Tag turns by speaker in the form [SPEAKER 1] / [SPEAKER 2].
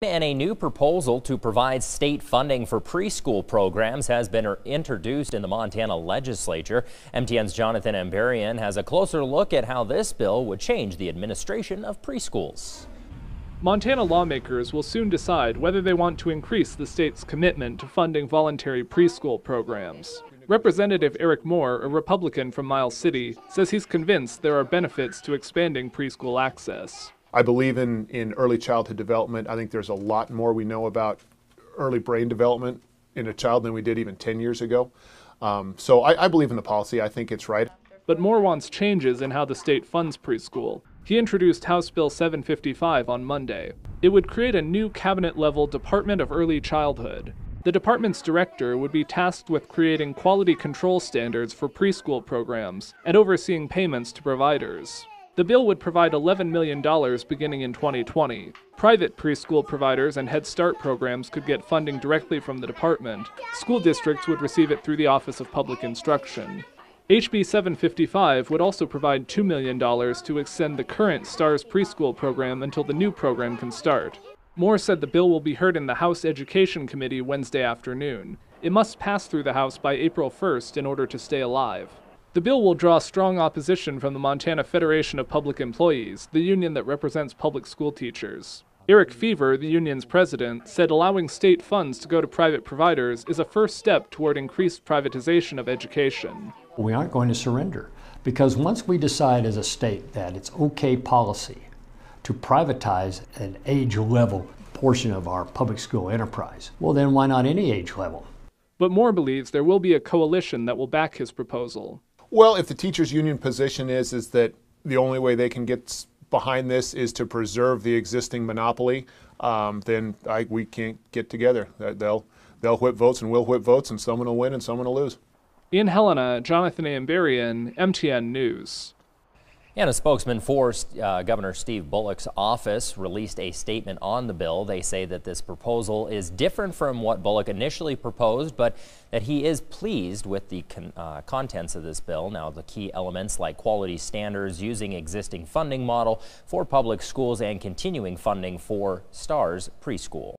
[SPEAKER 1] And a new proposal to provide state funding for preschool programs has been introduced in the Montana legislature. MTN's Jonathan Ambarian has a closer look at how this bill would change the administration of preschools. Montana lawmakers will
[SPEAKER 2] soon decide whether they want to increase the state's commitment to funding voluntary preschool programs. Representative Eric Moore, a Republican from Miles City, says he's convinced there are benefits to expanding preschool access.
[SPEAKER 3] I believe in, in early childhood development. I think there's a lot more we know about early brain development in a child than we did even 10 years ago.
[SPEAKER 2] Um, so I, I believe in the policy. I think it's right. But Moore wants changes in how the state funds preschool. He introduced House Bill 755 on Monday. It would create a new cabinet level Department of Early Childhood. The department's director would be tasked with creating quality control standards for preschool programs and overseeing payments to providers. The bill would provide $11 million beginning in 2020. Private preschool providers and Head Start programs could get funding directly from the department. School districts would receive it through the Office of Public Instruction. HB 755 would also provide $2 million to extend the current STARS preschool program until the new program can start. Moore said the bill will be heard in the House Education Committee Wednesday afternoon. It must pass through the House by April 1st in order to stay alive. The bill will draw strong opposition from the Montana Federation of Public Employees, the union that represents public school teachers. Eric Fever, the union's president, said allowing state funds to go to private providers is a first step toward increased privatization of education.
[SPEAKER 4] We aren't going to surrender because once we decide as a state that it's okay policy to privatize an age level portion of our public school enterprise, well, then why not any age level?
[SPEAKER 2] But Moore believes there will be a coalition that will back his proposal. Well, if the teachers union position is is that
[SPEAKER 3] the only way they can get behind this is to preserve the existing monopoly, um, then I, we can't get together. They'll they'll whip votes and we'll whip votes, and someone will win and someone
[SPEAKER 1] will lose. In Helena, Jonathan Ambarian, MTN News. And a spokesman for uh, Governor Steve Bullock's office released a statement on the bill. They say that this proposal is different from what Bullock initially proposed, but that he is pleased with the con uh, contents of this bill. Now, the key elements like quality standards, using existing funding model for public schools, and continuing funding for STARS preschool.